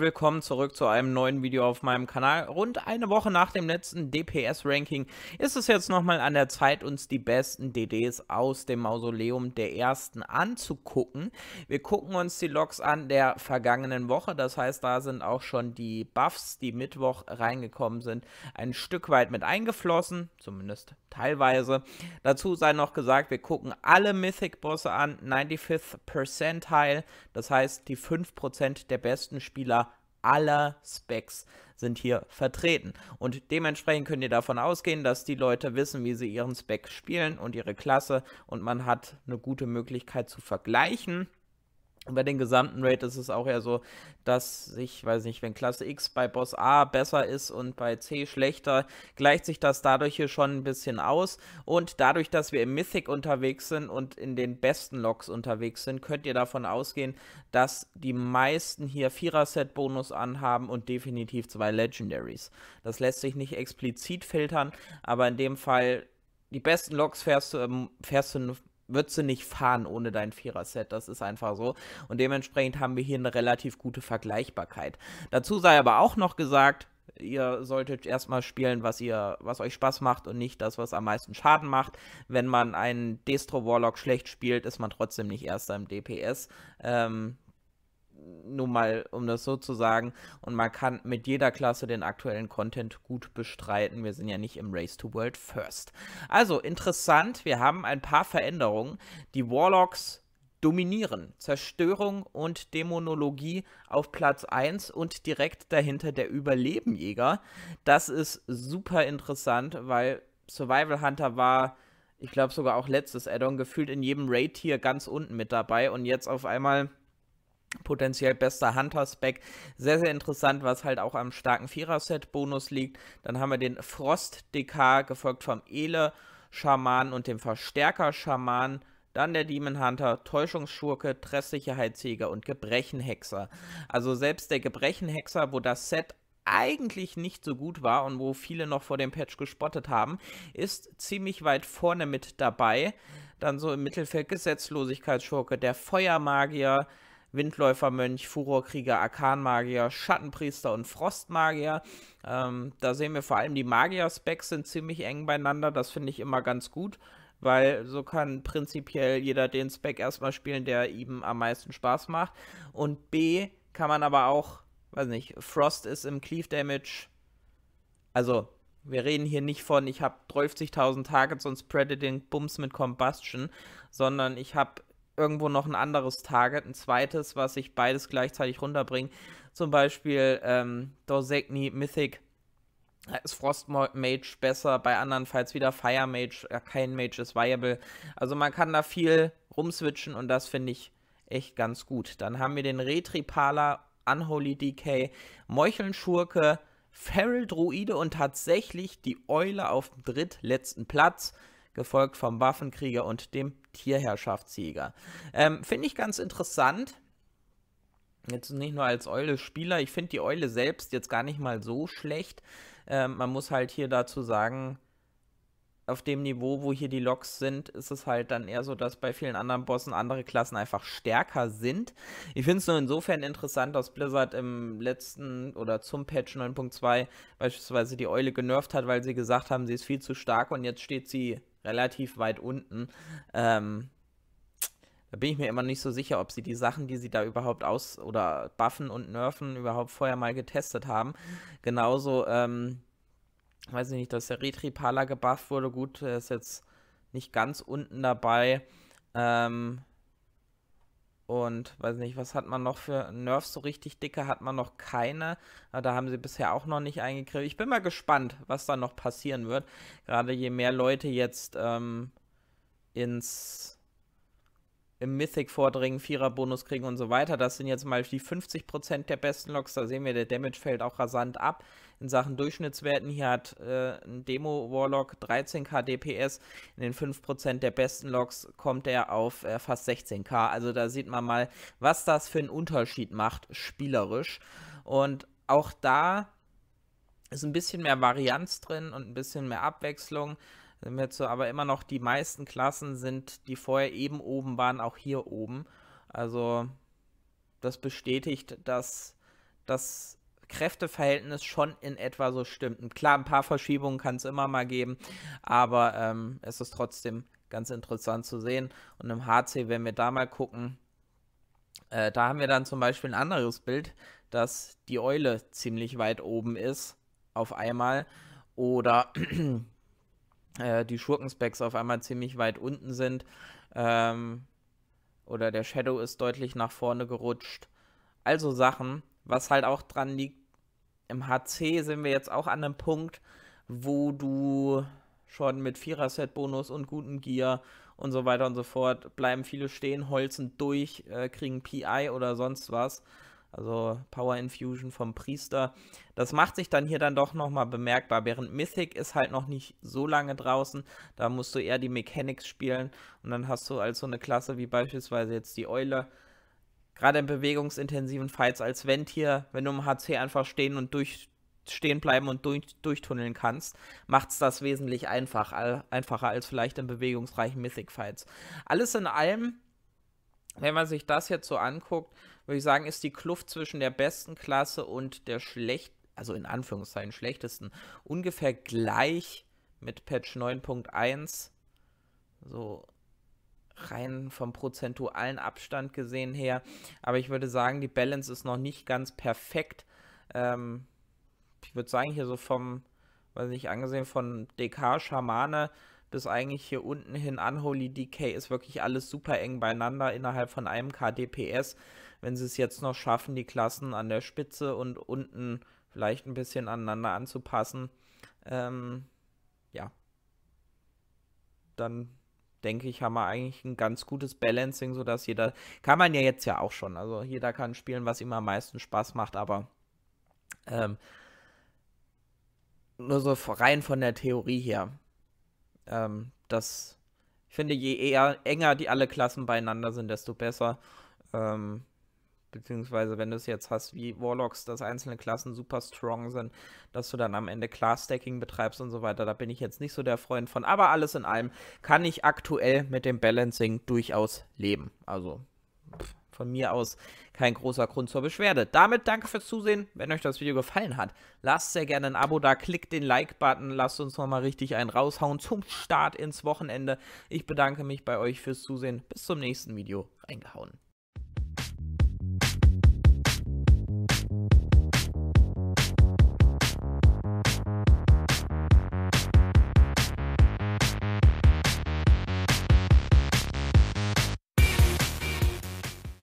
willkommen zurück zu einem neuen Video auf meinem Kanal. Rund eine Woche nach dem letzten DPS-Ranking ist es jetzt nochmal an der Zeit, uns die besten DDs aus dem Mausoleum der Ersten anzugucken. Wir gucken uns die Logs an der vergangenen Woche, das heißt, da sind auch schon die Buffs, die Mittwoch reingekommen sind, ein Stück weit mit eingeflossen, zumindest teilweise. Dazu sei noch gesagt, wir gucken alle Mythic-Bosse an, 95th Percentile, das heißt die 5% der besten Spieler aller Specs sind hier vertreten. Und dementsprechend könnt ihr davon ausgehen, dass die Leute wissen, wie sie ihren Spec spielen und ihre Klasse und man hat eine gute Möglichkeit zu vergleichen. Und bei den gesamten Raid ist es auch eher so, dass ich weiß nicht, wenn Klasse X bei Boss A besser ist und bei C schlechter, gleicht sich das dadurch hier schon ein bisschen aus. Und dadurch, dass wir im Mythic unterwegs sind und in den besten Logs unterwegs sind, könnt ihr davon ausgehen, dass die meisten hier Vierer-Set-Bonus anhaben und definitiv zwei Legendaries. Das lässt sich nicht explizit filtern, aber in dem Fall die besten Logs fährst du, fährst du würdest du nicht fahren ohne dein Vierer-Set. Das ist einfach so. Und dementsprechend haben wir hier eine relativ gute Vergleichbarkeit. Dazu sei aber auch noch gesagt, ihr solltet erstmal spielen, was ihr, was euch Spaß macht und nicht das, was am meisten Schaden macht. Wenn man einen Destro Warlock schlecht spielt, ist man trotzdem nicht erster im DPS. Ähm, nur mal, um das so zu sagen. Und man kann mit jeder Klasse den aktuellen Content gut bestreiten. Wir sind ja nicht im Race to World First. Also interessant, wir haben ein paar Veränderungen. Die Warlocks dominieren. Zerstörung und Dämonologie auf Platz 1 und direkt dahinter der Überlebenjäger. Das ist super interessant, weil Survival Hunter war, ich glaube sogar auch letztes Addon, gefühlt in jedem Raid hier ganz unten mit dabei und jetzt auf einmal potenziell bester Hunter-Spec. Sehr, sehr interessant, was halt auch am starken Vierer-Set-Bonus liegt. Dann haben wir den Frost-DK, gefolgt vom Ele-Schaman und dem Verstärker-Schaman. Dann der Demon Hunter, Täuschungsschurke, Treffsicherheitsjäger und Gebrechenhexer. Also selbst der Gebrechenhexer, wo das Set eigentlich nicht so gut war und wo viele noch vor dem Patch gespottet haben, ist ziemlich weit vorne mit dabei. Dann so im Mittelfeld Gesetzlosigkeitsschurke, der Feuermagier, Windläufermönch, Furorkrieger, Arkanmagier, Schattenpriester und Frostmagier. Ähm, da sehen wir vor allem die Magier-Specs sind ziemlich eng beieinander. Das finde ich immer ganz gut, weil so kann prinzipiell jeder den Spec erstmal spielen, der ihm am meisten Spaß macht. Und B kann man aber auch, weiß nicht, Frost ist im Cleave Damage. Also, wir reden hier nicht von, ich habe 30.000 Targets und spreade den Bums mit Combustion, sondern ich habe irgendwo noch ein anderes Target, ein zweites, was ich beides gleichzeitig runterbringe. Zum Beispiel ähm, Dorsegni Mythic ist Frostmage besser, bei anderen Falls wieder Fire Mage, ja, äh, kein Mage ist viable. Also man kann da viel rumswitchen und das finde ich echt ganz gut. Dann haben wir den Retripaler, Unholy Decay, Meuchelschurke, Feral Druide und tatsächlich die Eule auf dem drittletzten Platz gefolgt vom Waffenkrieger und dem Tierherrschaftsjäger. Ähm, finde ich ganz interessant. Jetzt nicht nur als Eule-Spieler, ich finde die Eule selbst jetzt gar nicht mal so schlecht. Ähm, man muss halt hier dazu sagen, auf dem Niveau, wo hier die Loks sind, ist es halt dann eher so, dass bei vielen anderen Bossen andere Klassen einfach stärker sind. Ich finde es nur insofern interessant, dass Blizzard im letzten oder zum Patch 9.2 beispielsweise die Eule genervt hat, weil sie gesagt haben, sie ist viel zu stark und jetzt steht sie relativ weit unten. Ähm, da bin ich mir immer nicht so sicher, ob sie die Sachen, die sie da überhaupt aus oder buffen und nerven, überhaupt vorher mal getestet haben. Genauso, ähm, weiß ich nicht, dass der Retripala gebufft wurde. Gut, er ist jetzt nicht ganz unten dabei. Ähm, und weiß nicht, was hat man noch für Nerfs so richtig dicke? Hat man noch keine. Da haben sie bisher auch noch nicht eingegriffen. Ich bin mal gespannt, was da noch passieren wird. Gerade je mehr Leute jetzt ähm, ins im Mythic vordringen, Vierer-Bonus kriegen und so weiter. Das sind jetzt mal die 50% der besten Logs. Da sehen wir, der Damage fällt auch rasant ab. In Sachen Durchschnittswerten, hier hat äh, ein Demo-Warlock 13k DPS. In den 5% der besten Logs kommt er auf äh, fast 16k. Also da sieht man mal, was das für einen Unterschied macht, spielerisch. Und auch da ist ein bisschen mehr Varianz drin und ein bisschen mehr Abwechslung sind wir zu, aber immer noch die meisten Klassen sind, die vorher eben oben waren, auch hier oben. Also das bestätigt, dass das Kräfteverhältnis schon in etwa so stimmt. Und klar, ein paar Verschiebungen kann es immer mal geben, aber ähm, es ist trotzdem ganz interessant zu sehen. Und im HC, wenn wir da mal gucken, äh, da haben wir dann zum Beispiel ein anderes Bild, dass die Eule ziemlich weit oben ist auf einmal. Oder äh, die Schurkenspecs auf einmal ziemlich weit unten sind. Ähm, oder der Shadow ist deutlich nach vorne gerutscht. Also Sachen, was halt auch dran liegt. Im HC sind wir jetzt auch an einem Punkt, wo du schon mit Vierer-Set-Bonus und gutem Gear und so weiter und so fort bleiben viele stehen, holzen durch, äh, kriegen PI oder sonst was also Power Infusion vom Priester. Das macht sich dann hier dann doch nochmal bemerkbar, während Mythic ist halt noch nicht so lange draußen, da musst du eher die Mechanics spielen und dann hast du als halt so eine Klasse wie beispielsweise jetzt die Eule, gerade in bewegungsintensiven Fights als Vent hier, wenn du im HC einfach stehen und durch stehen bleiben und durch, durchtunneln kannst, macht es das wesentlich einfach, all, einfacher als vielleicht in bewegungsreichen Mythic Fights. Alles in allem wenn man sich das jetzt so anguckt, würde ich sagen, ist die Kluft zwischen der besten Klasse und der schlecht, also in Anführungszeichen schlechtesten, ungefähr gleich mit Patch 9.1. So rein vom prozentualen Abstand gesehen her. Aber ich würde sagen, die Balance ist noch nicht ganz perfekt. Ähm, ich würde sagen, hier so vom, weiß nicht, angesehen von DK Schamane bis eigentlich hier unten hin Unholy Decay ist wirklich alles super eng beieinander innerhalb von einem KDPS. Wenn sie es jetzt noch schaffen, die Klassen an der Spitze und unten vielleicht ein bisschen aneinander anzupassen, ähm, ja, dann denke ich, haben wir eigentlich ein ganz gutes Balancing, sodass jeder, kann man ja jetzt ja auch schon, also jeder kann spielen, was ihm am meisten Spaß macht, aber ähm, nur so rein von der Theorie her ähm, das, ich finde, je eher, enger die alle Klassen beieinander sind, desto besser. Ähm, beziehungsweise, wenn du es jetzt hast wie Warlocks, dass einzelne Klassen super strong sind, dass du dann am Ende Class-Stacking betreibst und so weiter, da bin ich jetzt nicht so der Freund von. Aber alles in allem kann ich aktuell mit dem Balancing durchaus leben. Also von mir aus kein großer Grund zur Beschwerde. Damit danke fürs Zusehen. Wenn euch das Video gefallen hat, lasst sehr gerne ein Abo da, klickt den Like-Button, lasst uns nochmal richtig einen raushauen zum Start ins Wochenende. Ich bedanke mich bei euch fürs Zusehen. Bis zum nächsten Video. Reingehauen.